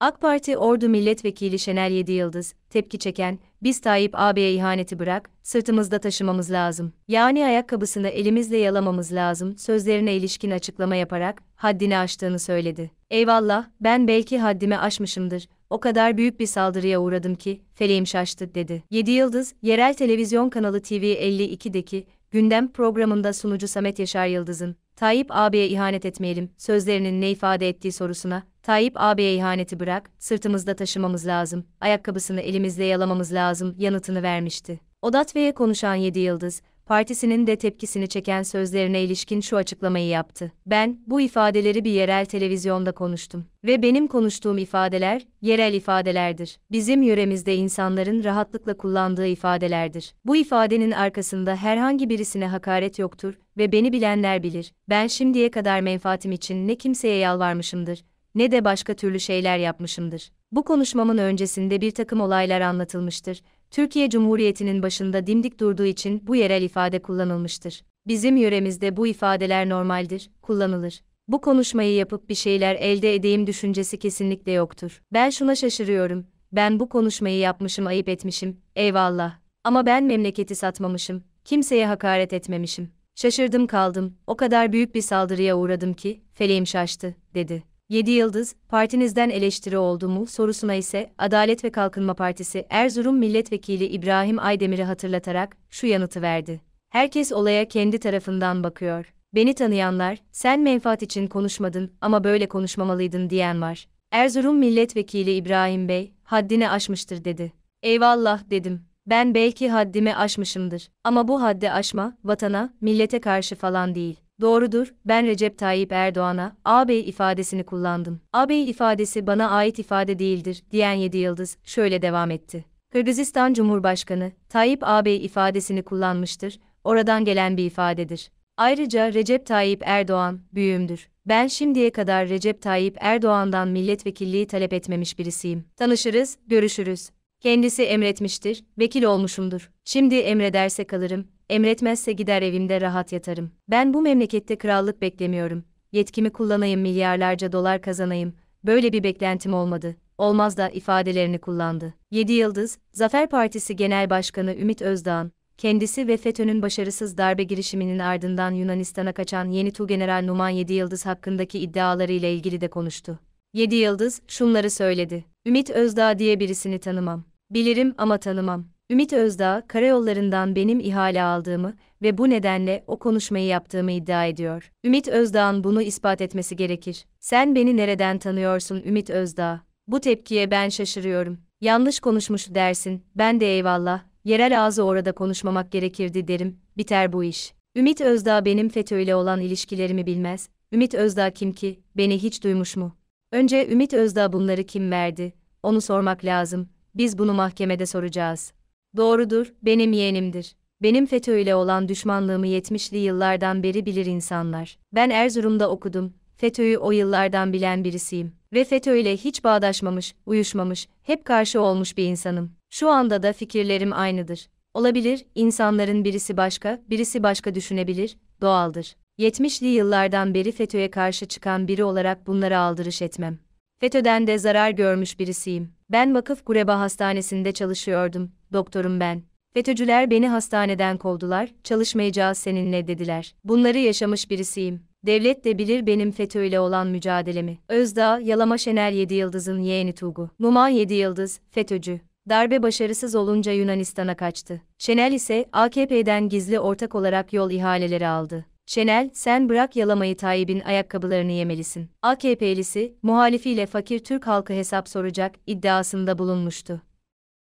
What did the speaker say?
AK Parti Ordu Milletvekili Şener Yıldız, tepki çeken, biz Tayyip abiye ihaneti bırak, sırtımızda taşımamız lazım. Yani ayakkabısını elimizle yalamamız lazım sözlerine ilişkin açıklama yaparak haddini aştığını söyledi. Eyvallah, ben belki haddimi aşmışımdır o kadar büyük bir saldırıya uğradım ki, feleğim şaştı, dedi. 7 Yıldız, yerel televizyon kanalı TV 52'deki gündem programında sunucu Samet Yaşar Yıldız'ın, Tayyip ağabeye ihanet etmeyelim, sözlerinin ne ifade ettiği sorusuna, Tayyip ağabeye ihaneti bırak, sırtımızda taşımamız lazım, ayakkabısını elimizle yalamamız lazım yanıtını vermişti. Odat V'ye konuşan 7 Yıldız, partisinin de tepkisini çeken sözlerine ilişkin şu açıklamayı yaptı. Ben, bu ifadeleri bir yerel televizyonda konuştum. Ve benim konuştuğum ifadeler, yerel ifadelerdir. Bizim yöremizde insanların rahatlıkla kullandığı ifadelerdir. Bu ifadenin arkasında herhangi birisine hakaret yoktur ve beni bilenler bilir. Ben şimdiye kadar menfaatim için ne kimseye yalvarmışımdır, ne de başka türlü şeyler yapmışımdır. Bu konuşmamın öncesinde bir takım olaylar anlatılmıştır Türkiye Cumhuriyeti'nin başında dimdik durduğu için bu yerel ifade kullanılmıştır. Bizim yöremizde bu ifadeler normaldir, kullanılır. Bu konuşmayı yapıp bir şeyler elde edeyim düşüncesi kesinlikle yoktur. Ben şuna şaşırıyorum. Ben bu konuşmayı yapmışım, ayıp etmişim. Eyvallah. Ama ben memleketi satmamışım. Kimseye hakaret etmemişim. Şaşırdım kaldım. O kadar büyük bir saldırıya uğradım ki feleğim şaştı, dedi. 7 yıldız, partinizden eleştiri oldu mu sorusuna ise Adalet ve Kalkınma Partisi Erzurum Milletvekili İbrahim Aydemir'i hatırlatarak şu yanıtı verdi. Herkes olaya kendi tarafından bakıyor. Beni tanıyanlar, sen menfaat için konuşmadın ama böyle konuşmamalıydın diyen var. Erzurum Milletvekili İbrahim Bey, haddini aşmıştır dedi. Eyvallah dedim. Ben belki haddimi aşmışımdır ama bu haddi aşma, vatana, millete karşı falan değil. Doğrudur, ben Recep Tayyip Erdoğan'a ağabey ifadesini kullandım. Ağabey ifadesi bana ait ifade değildir, diyen Yedi Yıldız şöyle devam etti. Kırgızistan Cumhurbaşkanı, Tayyip ağabey ifadesini kullanmıştır, oradan gelen bir ifadedir. Ayrıca Recep Tayyip Erdoğan, büyüğümdür. Ben şimdiye kadar Recep Tayyip Erdoğan'dan milletvekilliği talep etmemiş birisiyim. Tanışırız, görüşürüz. Kendisi emretmiştir, vekil olmuşumdur. Şimdi emrederse kalırım, emretmezse gider evimde rahat yatarım. Ben bu memlekette krallık beklemiyorum. Yetkimi kullanayım milyarlarca dolar kazanayım. Böyle bir beklentim olmadı. Olmaz da ifadelerini kullandı. 7 Yıldız, Zafer Partisi Genel Başkanı Ümit Özdağ'ın, kendisi ve FETÖ'nün başarısız darbe girişiminin ardından Yunanistan'a kaçan yeni Tuğgeneral Numan 7 Yıldız hakkındaki iddialarıyla ilgili de konuştu. 7 Yıldız şunları söyledi. Ümit Özdağ diye birisini tanımam. Bilirim ama tanımam. Ümit Özdağ, karayollarından benim ihale aldığımı ve bu nedenle o konuşmayı yaptığımı iddia ediyor. Ümit Özdağ'ın bunu ispat etmesi gerekir. Sen beni nereden tanıyorsun Ümit Özdağ? Bu tepkiye ben şaşırıyorum. Yanlış konuşmuş dersin, ben de eyvallah, yerel ağzı orada konuşmamak gerekirdi derim, biter bu iş. Ümit Özdağ benim FETÖ ile olan ilişkilerimi bilmez, Ümit Özdağ kim ki, beni hiç duymuş mu? Önce Ümit Özdağ bunları kim verdi, onu sormak lazım, biz bunu mahkemede soracağız. Doğrudur, benim yeğenimdir. Benim FETÖ ile olan düşmanlığımı 70'li yıllardan beri bilir insanlar. Ben Erzurum'da okudum, FETÖ'yü o yıllardan bilen birisiyim. Ve FETÖ ile hiç bağdaşmamış, uyuşmamış, hep karşı olmuş bir insanım. Şu anda da fikirlerim aynıdır. Olabilir, insanların birisi başka, birisi başka düşünebilir, doğaldır. 70'li yıllardan beri FETÖ'ye karşı çıkan biri olarak bunlara aldırış etmem. FETÖ'den de zarar görmüş birisiyim. Ben Vakıf Gureba Hastanesi'nde çalışıyordum doktorum ben. FETÖ'cüler beni hastaneden kovdular, çalışmayacağız seninle dediler. Bunları yaşamış birisiyim. Devlet de bilir benim FETÖ ile olan mücadelemi. Özdağ, Yalama Şener 7 Yıldız'ın yeğeni Tugu. Numan 7 Yıldız, FETÖ'cü. Darbe başarısız olunca Yunanistan'a kaçtı. Şenel ise AKP'den gizli ortak olarak yol ihaleleri aldı. Şenel, sen bırak yalamayı Tayyip'in ayakkabılarını yemelisin. AKP'lisi, muhalifiyle fakir Türk halkı hesap soracak iddiasında bulunmuştu.